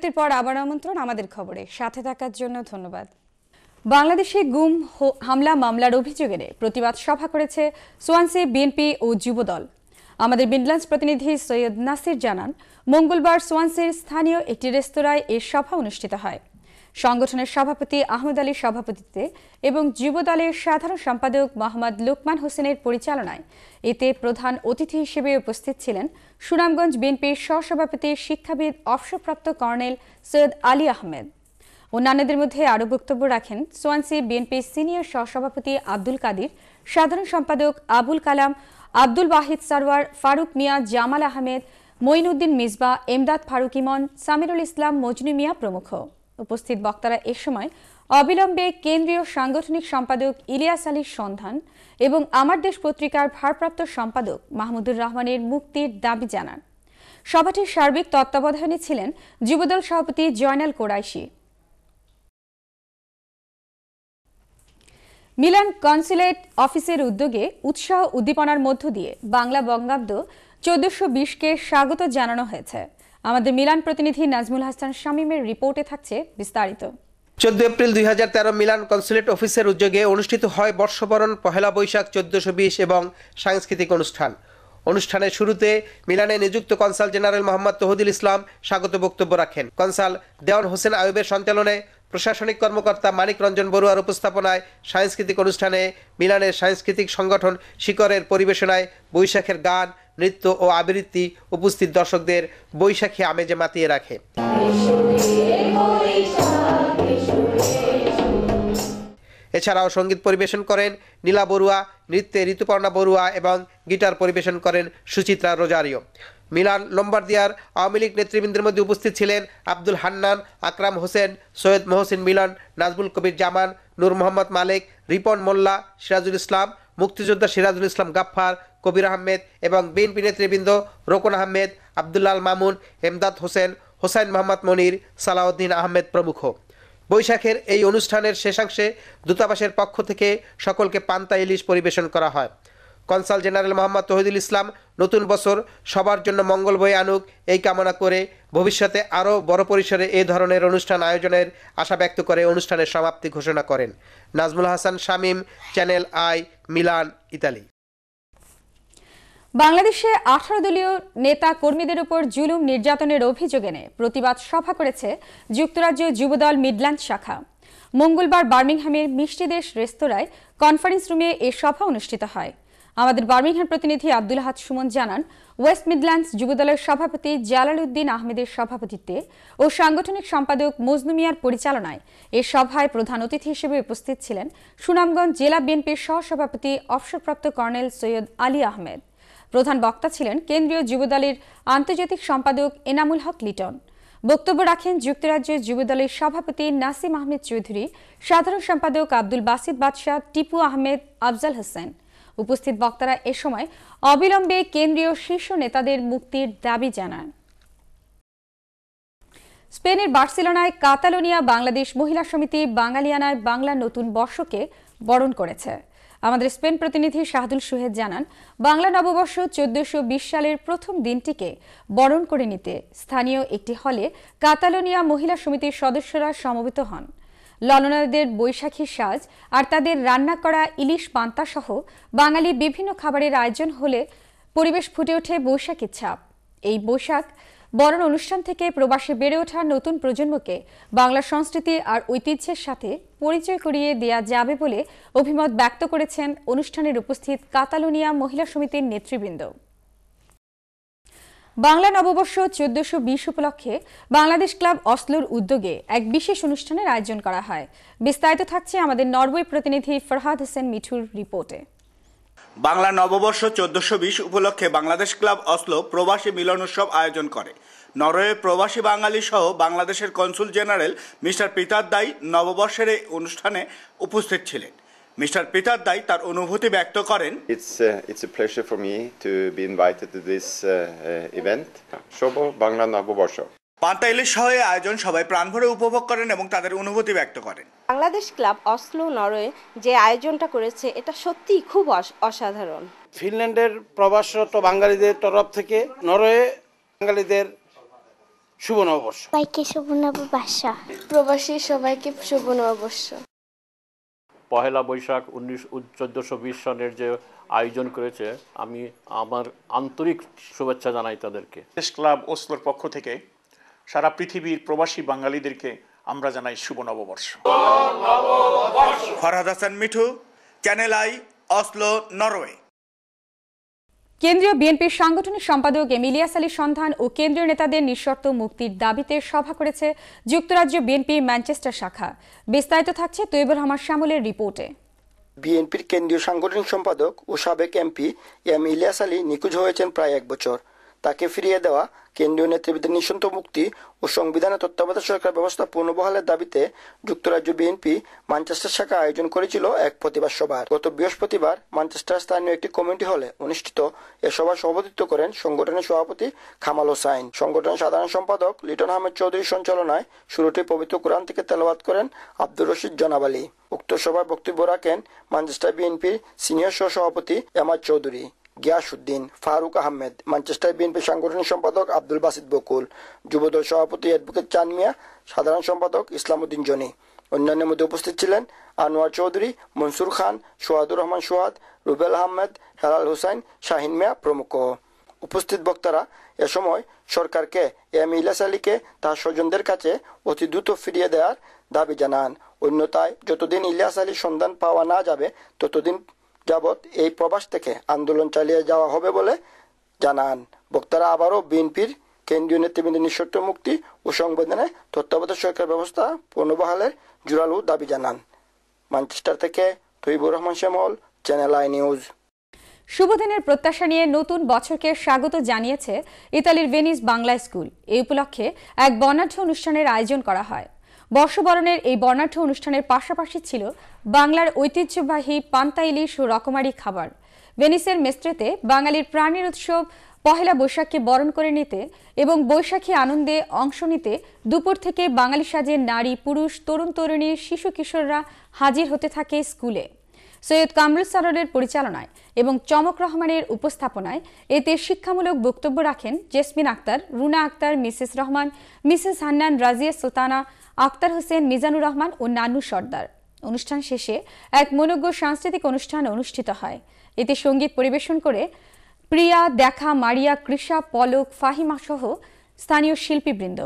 বিরতির পর আবার আমন্ত্রণ আমাদের খবরে সাথে থাকার জন্য ধন্যবাদ বাংলাদেশে গুম হামলা মামলার অভিযোগ এনে প্রতিবাদ সভা করেছে সোয়ানসি বিএনপি ও যুবদল আমাদের বিন্ডলান্স প্রতিনিধি সৈয়দ নাসির জানান মঙ্গলবার সোয়ানসির স্থানীয় একটি রেস্তোরাঁয় এ সভা অনুষ্ঠিত হয় সংগঠনের সভাপতি আহমেদ আলীর সভাপতিত্বে এবং যুব দলের সাধারণ সম্পাদক মোহাম্মদ লোকমান হোসেনের পরিচালনায় এতে প্রধান অতিথি হিসেবে উপস্থিত ছিলেন সুনামগঞ্জ বিএনপির সহসভাপতি শিক্ষাবিদ অবসরপ্রাপ্ত কর্নেল সৈয়দ আলী আহমেদ অন্যান্যদের মধ্যে আরও বক্তব্য রাখেন সোয়ানসি বিএনপি সিনিয়র সহসভাপতি আব্দুল কাদির সাধারণ সম্পাদক আবুল কালাম আব্দুল ওয়াহিদ সারওয়ার ফারুক মিয়া জামাল আহমেদ মঈনুদ্দিন মিসবা এমদাদ ফারুক ইমন সামিরুল ইসলাম মজনু মিয়া প্রমুখ উপস্থিত বক্তারা এ সময় অবিলম্বে কেন্দ্রীয় সাংগঠনিক সম্পাদক ইলিয়াস আলীর সন্ধান এবং আমার দেশ পত্রিকার ভারপ্রাপ্ত সম্পাদক মাহমুদুর রহমানের মুক্তির দাবি জানান সভাটির সার্বিক তত্ত্বাবধানে ছিলেন যুবদল সভাপতি জয়নাল কোরাইশি মিলান কনসুলেট অফিসের উদ্যোগে উৎসাহ উদ্দীপনার মধ্য দিয়ে বাংলা বঙ্গাব্দ চোদ্দশো বিশকে স্বাগত জানানো হয়েছে আমাদের মিলান প্রতিনিধি নাজমুল হাসান শামীমের রিপোর্টে থাকছে বিস্তারিত চোদ্দ এপ্রিল দুই মিলান কনসুলেট অফিসের উদ্যোগে অনুষ্ঠিত হয় বর্ষবরণ পহেলা বৈশাখ চোদ্দশো এবং সাংস্কৃতিক অনুষ্ঠান অনুষ্ঠানের শুরুতে মিলানে নিযুক্ত কনসাল জেনারেল মোহাম্মদ তহদুল ইসলাম স্বাগত বক্তব্য রাখেন কনসাল দেওয়ান হোসেন আয়ুবের সঞ্চালনে প্রশাসনিক কর্মকর্তা মানিক রঞ্জন বড়ুয়ার উপস্থাপনায় সাংস্কৃতিক অনুষ্ঠানে মিলানের সাংস্কৃতিক সংগঠন শিকরের পরিবেশনায় বৈশাখের গান নৃত্য ও আবৃত্তি উপস্থিত দর্শকদের বৈশাখী আমেজে মাতিয়ে রাখে এছাড়াও সঙ্গীত পরিবেশন করেন নীলা বড়ুয়া নৃত্যে ঋতুপর্ণা বড়ুয়া এবং গিটার পরিবেশন করেন সুচিত্রা রোজারিও মিলান লম্বার্দিয়ার আওয়ামী লীগ নেতৃবৃন্দের মধ্যে উপস্থিত ছিলেন আব্দুল হান্নান আকরাম হোসেন সৈয়দ মোহসিন মিলন নাজবুল কবির জামান নূর মোহাম্মদ মালিক রিপন মোল্লা সিরাজুল ইসলাম মুক্তিযোদ্ধা সিরাজুল ইসলাম গাফফার কবির আহমেদ এবং বিএনপি নেতৃবৃন্দ রোকন আহমেদ আবদুল্লাল মামুন এমদাদ হোসেন হোসাইন মোহাম্মদ মনির সালাউদ্দিন আহমেদ প্রমুখ বৈশাখের এই অনুষ্ঠানের শেষাংশে দূতাবাসের পক্ষ থেকে সকলকে পান্তা ইলিশ পরিবেশন করা হয় কনসাল জেনারেল মোহাম্মদ তহিদুল ইসলাম নতুন বছর সবার জন্য মঙ্গল বয়ে আনুক এই কামনা করে ভবিষ্যতে আরও বড় পরিসরে এ ধরনের অনুষ্ঠান আয়োজনের আশা ব্যক্ত করে অনুষ্ঠানের সমাপ্তি ঘোষণা করেন নাজমুল হাসান শামীম চ্যানেল আই মিলান ইতালি বাংলাদেশে আঠারো দলীয় নেতা কর্মীদের উপর জুলুম নির্যাতনের অভিযোগ এনে প্রতিবাদ সভা করেছে যুক্তরাজ্য যুবদল মিডল্যান্ড শাখা মঙ্গলবার বার্মিংহামের মিষ্টিদেশ রেস্তোরাঁয় কনফারেন্স রুমে এ সভা অনুষ্ঠিত হয় আমাদের বার্মিংহাম প্রতিনিধি আব্দুল হাত সুমন জানান ওয়েস্ট মিডল্যান্ডস যুবদলের সভাপতি জালাল উদ্দিন আহমেদের সভাপতিত্বে ও সাংগঠনিক সম্পাদক মজনুমিয়ার পরিচালনায় এ সভায় প্রধান অতিথি হিসেবে উপস্থিত ছিলেন সুনামগঞ্জ জেলা বিএনপির সহসভাপতি অবসরপ্রাপ্ত কর্নেল সৈয়দ আলী আহমেদ প্রধান বক্তা ছিলেন কেন্দ্রীয় যুবদলের আন্তর্জাতিক সম্পাদক এনামুল হক লিটন বক্তব্য রাখেন যুক্তরাজ্যের যুবদলের সভাপতি নাসিম আহমেদ চৌধুরী সাধারণ সম্পাদক আব্দুল বাসিদ বাদশাহ টিপু আহমেদ আফজাল হোসেন উপস্থিত বক্তারা এ সময় অবিলম্বে কেন্দ্রীয় শীর্ষ নেতাদের মুক্তির দাবি জানান স্পেনের বার্সেলোনায় কাতালোনিয়া বাংলাদেশ মহিলা সমিতি বাঙালিয়ানায় বাংলা নতুন বর্ষকে বরণ করেছে আমাদের স্পেন প্রতিনিধি শাহদুল সুহেদ জানান বাংলা নববর্ষ চোদ্দশো সালের প্রথম দিনটিকে বরণ করে নিতে স্থানীয় একটি হলে কাতালোনিয়া মহিলা সমিতির সদস্যরা সমবেত হন ললনাদের বৈশাখী সাজ আর তাদের রান্না করা ইলিশ পান্তা সহ বাঙালি বিভিন্ন খাবারের আয়োজন হলে পরিবেশ ফুটে ওঠে বৈশাখীর ছাপ এই বৈশাখ বরণ অনুষ্ঠান থেকে প্রবাসে বেড়ে ওঠা নতুন প্রজন্মকে বাংলা সংস্কৃতি আর ঐতিহ্যের সাথে পরিচয় করিয়ে দেয়া যাবে বলে অভিমত ব্যক্ত করেছেন অনুষ্ঠানের উপস্থিত কাতালোনিয়া মহিলা সমিতির নেতৃবৃন্দ বাংলা নববর্ষ চোদ্দশো বিশ উপলক্ষে বাংলাদেশ ক্লাব অসলোর উদ্যোগে এক বিশেষ অনুষ্ঠানের আয়োজন করা হয় বিস্তারিত থাকছে আমাদের নরওয়ে প্রতিনিধি ফরহাদ হোসেন মিঠুর রিপোর্টে বাংলা নববর্ষ চোদ্দশো বিশ উপলক্ষে বাংলাদেশ ক্লাব অসলো প্রবাসী মিলন উৎসব আয়োজন করে নরওয়ের প্রবাসী বাঙালি সহ বাংলাদেশের কনসুল জেনারেল মিস্টার পিতার দাই নববর্ষের এই অনুষ্ঠানে উপস্থিত ছিলেন মিস্টার পিতার দাই তার অনুভূতি ব্যক্ত করেন it's it's a pleasure for me to be invited to this event শুভ বাংলা নববর্ষ পান্তা ইলিশ আয়োজন সবাই প্রাণভরে উপভোগ করেন এবং তাদের অনুভূতি ব্যক্ত করেন বাংলাদেশ ক্লাব অসলো নরওয়ে যে আয়োজনটা করেছে এটা সত্যি খুব অসাধারণ ফিনল্যান্ডের প্রবাসরত বাঙালিদের তরফ থেকে নরওয়ে বাঙালিদের শুভ নববর্ষ সবাইকে শুভ নববর্ষ প্রবাসী সবাইকে শুভ নববর্ষ পহেলা বৈশাখ উনিশ চোদ্দোশো বিশ সনের যে আয়োজন করেছে আমি আমার আন্তরিক শুভেচ্ছা জানাই তাদেরকে দেশ ক্লাব ওসলোর পক্ষ থেকে সারা পৃথিবীর প্রবাসী বাঙালিদেরকে আমরা জানাই শুভ নববর্ষ ফরহাদ হাসান মিঠু চ্যানেল আই অসলো নরওয়ে কেন্দ্রীয় বিএনপির সাংগঠনিক সম্পাদক এমিলিয়াস আলীর সন্ধান ও কেন্দ্রীয় নেতাদের নিঃশর্ত মুক্তির দাবিতে সভা করেছে যুক্তরাজ্য বিএনপি ম্যানচেস্টার শাখা বিস্তারিত থাকছে তৈবুর রহমান শ্যামলের রিপোর্টে বিএনপির কেন্দ্রীয় সাংগঠনিক সম্পাদক ও সাবেক এমপি এম ইলিয়াস আলী নিখোঁজ হয়েছেন প্রায় এক বছর তাকে ফিরিয়ে দেওয়া কেন্দ্রীয় নেতৃবৃন্দের নিঃসন্ত মুক্তি ও সংবিধানে তত্ত্বাবধায়ক সরকার ব্যবস্থা পুনর্বহালের দাবিতে যুক্তরাজ্য বিএনপি মানচেস্টার শাখা আয়োজন করেছিল এক প্রতিবাদ সভার গত বৃহস্পতিবার মানচেস্টার স্থানীয় একটি কমিউনিটি হলে অনুষ্ঠিত এ সভায় সভাপতিত্ব করেন সংগঠনের সভাপতি খামাল হোসাইন সংগঠনের সাধারণ সম্পাদক লিটন আহমেদ চৌধুরীর সঞ্চালনায় শুরুটি পবিত্র কোরআন থেকে তেলবাদ করেন আব্দুর রশিদ জনাবালি উক্ত সভায় বক্তব্য রাখেন মানচেস্টার বিএনপির সিনিয়র সহ সভাপতি আর চৌধুরী গিয়াসুদ্দিন ফারুক আহমেদ ম্যানচেস্টার বিএনপি সাংগঠনিক সম্পাদক আব্দুল বাসিদ বকুল যুবদল সভাপতি অ্যাডভোকেট চান মিয়া সাধারণ সম্পাদক ইসলামউদ্দিন জনি অন্যান্যের মধ্যে উপস্থিত ছিলেন আনোয়ার চৌধুরী মনসুর খান সোহাদুর রহমান সোহাদ রুবেল আহমেদ হেলাল হুসাইন শাহিন মিয়া প্রমুখ উপস্থিত বক্তারা এ সময় সরকারকে এম ইলাস আলীকে তার স্বজনদের কাছে অতি দ্রুত ফিরিয়ে দেওয়ার দাবি জানান অন্যতায় যতদিন ইলিয়াস আলীর সন্ধান পাওয়া না যাবে ততদিন যাবৎ এই প্রবাস থেকে আন্দোলন চালিয়ে যাওয়া হবে বলে জানান বক্তারা আবারও বিএনপির কেন্দ্রীয় নেতৃবৃন্দ নিঃশর্ত মুক্তি ও সংবেদনে তত্ত্বাবধায়ক সরকার ব্যবস্থা পুনর্বহালের জোরালো দাবি জানান ম্যানচেস্টার থেকে তৈবুর রহমান শ্যামল চ্যানেল আই নিউজ শুভদিনের প্রত্যাশা নিয়ে নতুন বছরকে স্বাগত জানিয়েছে ইতালির ভেনিস বাংলা স্কুল এই উপলক্ষে এক বর্ণাঢ্য অনুষ্ঠানের আয়োজন করা হয় বর্ষবরণের এই বর্ণাঢ্য অনুষ্ঠানের পাশাপাশি ছিল বাংলার ঐতিহ্যবাহী পান্তা ইলিশ ও রকমারি খাবার ভেনিসের মেস্ত্রেতে বাঙালির প্রাণের উৎসব পহেলা বৈশাখকে বরণ করে নিতে এবং বৈশাখী আনন্দে অংশ নিতে দুপুর থেকে বাঙালি সাজে নারী পুরুষ তরুণ তরুণী শিশু কিশোররা হাজির হতে থাকে স্কুলে সৈয়দ কামরুল সারোরের পরিচালনায় এবং চমক রহমানের উপস্থাপনায় এতে শিক্ষামূলক বক্তব্য রাখেন জেসমিন আক্তার রুনা আক্তার মিসেস রহমান মিসেস হান্নান রাজিয়া সুলতানা আক্তার হোসেন মিজানুর রহমান ও নানু সর্দার অনুষ্ঠান শেষে এক মনোজ্ঞ সাংস্কৃতিক অনুষ্ঠান অনুষ্ঠিত হয় এতে সঙ্গীত পরিবেশন করে প্রিয়া দেখা মারিয়া কৃষা পলক ফাহিমা সহ স্থানীয় শিল্পীবৃন্দ